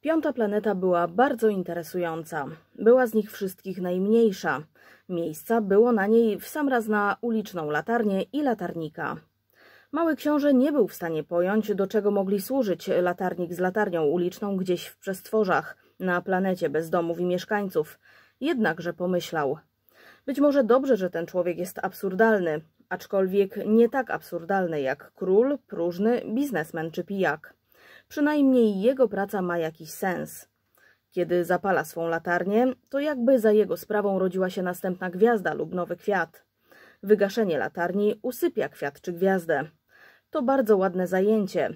Piąta planeta była bardzo interesująca. Była z nich wszystkich najmniejsza. Miejsca było na niej w sam raz na uliczną latarnię i latarnika. Mały książę nie był w stanie pojąć, do czego mogli służyć latarnik z latarnią uliczną gdzieś w przestworzach, na planecie bez domów i mieszkańców. Jednakże pomyślał. Być może dobrze, że ten człowiek jest absurdalny, aczkolwiek nie tak absurdalny jak król, próżny, biznesmen czy pijak. Przynajmniej jego praca ma jakiś sens. Kiedy zapala swą latarnię, to jakby za jego sprawą rodziła się następna gwiazda lub nowy kwiat. Wygaszenie latarni usypia kwiat czy gwiazdę. To bardzo ładne zajęcie.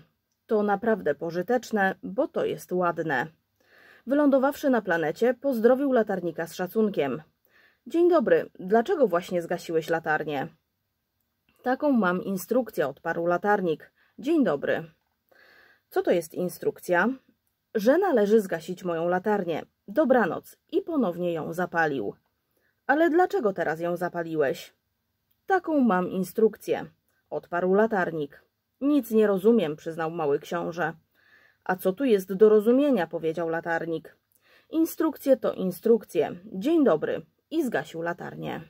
To naprawdę pożyteczne, bo to jest ładne. Wylądowawszy na planecie, pozdrowił latarnika z szacunkiem. Dzień dobry, dlaczego właśnie zgasiłeś latarnię? Taką mam instrukcję, odparł latarnik. Dzień dobry. Co to jest instrukcja? Że należy zgasić moją latarnię. Dobranoc. I ponownie ją zapalił. Ale dlaczego teraz ją zapaliłeś? Taką mam instrukcję. Odparł latarnik. Nic nie rozumiem, przyznał mały książę. A co tu jest do rozumienia, powiedział latarnik. Instrukcje to instrukcje. Dzień dobry. I zgasił latarnię.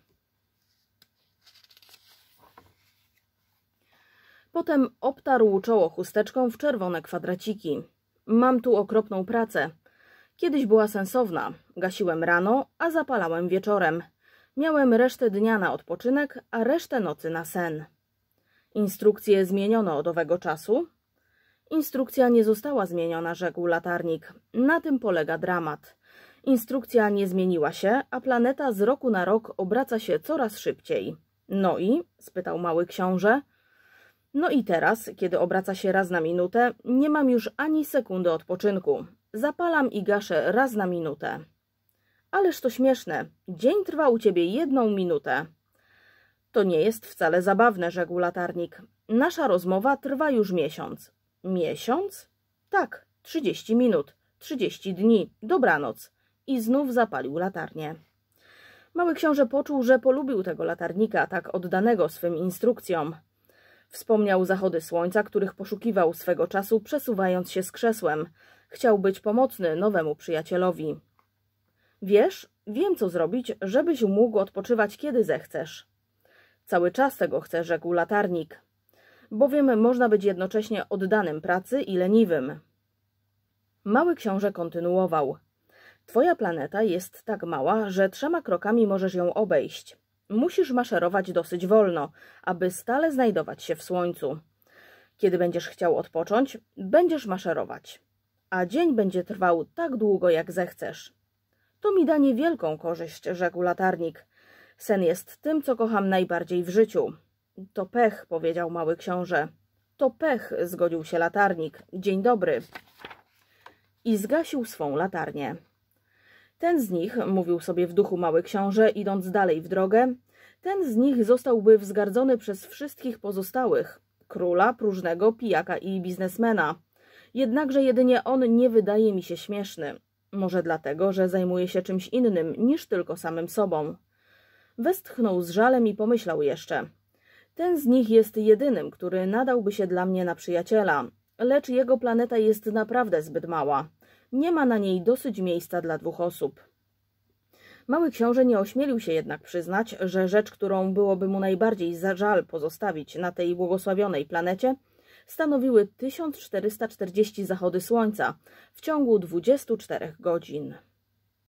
Potem obtarł czoło chusteczką w czerwone kwadraciki. Mam tu okropną pracę. Kiedyś była sensowna. Gasiłem rano, a zapalałem wieczorem. Miałem resztę dnia na odpoczynek, a resztę nocy na sen. Instrukcje zmieniono od owego czasu. Instrukcja nie została zmieniona, rzekł latarnik. Na tym polega dramat. Instrukcja nie zmieniła się, a planeta z roku na rok obraca się coraz szybciej. No i? spytał mały książę. No i teraz, kiedy obraca się raz na minutę, nie mam już ani sekundy odpoczynku. Zapalam i gaszę raz na minutę. Ależ to śmieszne. Dzień trwa u ciebie jedną minutę. To nie jest wcale zabawne, rzekł latarnik. Nasza rozmowa trwa już miesiąc. Miesiąc? Tak, trzydzieści minut, trzydzieści dni, dobranoc. I znów zapalił latarnię. Mały książę poczuł, że polubił tego latarnika, tak oddanego swym instrukcjom. Wspomniał zachody słońca, których poszukiwał swego czasu, przesuwając się z krzesłem. Chciał być pomocny nowemu przyjacielowi. Wiesz, wiem co zrobić, żebyś mógł odpoczywać kiedy zechcesz. Cały czas tego chce, rzekł latarnik. Bowiem można być jednocześnie oddanym pracy i leniwym. Mały książę kontynuował. Twoja planeta jest tak mała, że trzema krokami możesz ją obejść musisz maszerować dosyć wolno, aby stale znajdować się w słońcu. Kiedy będziesz chciał odpocząć, będziesz maszerować, a dzień będzie trwał tak długo, jak zechcesz. To mi da niewielką korzyść, rzekł latarnik. Sen jest tym, co kocham najbardziej w życiu. To pech, powiedział mały książę. To pech, zgodził się latarnik. Dzień dobry. I zgasił swą latarnię. Ten z nich, mówił sobie w duchu mały książę, idąc dalej w drogę, ten z nich zostałby wzgardzony przez wszystkich pozostałych króla, próżnego, pijaka i biznesmena. Jednakże jedynie on nie wydaje mi się śmieszny. Może dlatego, że zajmuje się czymś innym niż tylko samym sobą. Westchnął z żalem i pomyślał jeszcze. Ten z nich jest jedynym, który nadałby się dla mnie na przyjaciela, lecz jego planeta jest naprawdę zbyt mała nie ma na niej dosyć miejsca dla dwóch osób. Mały książę nie ośmielił się jednak przyznać, że rzecz, którą byłoby mu najbardziej za żal pozostawić na tej błogosławionej planecie, stanowiły 1440 zachody słońca w ciągu 24 godzin.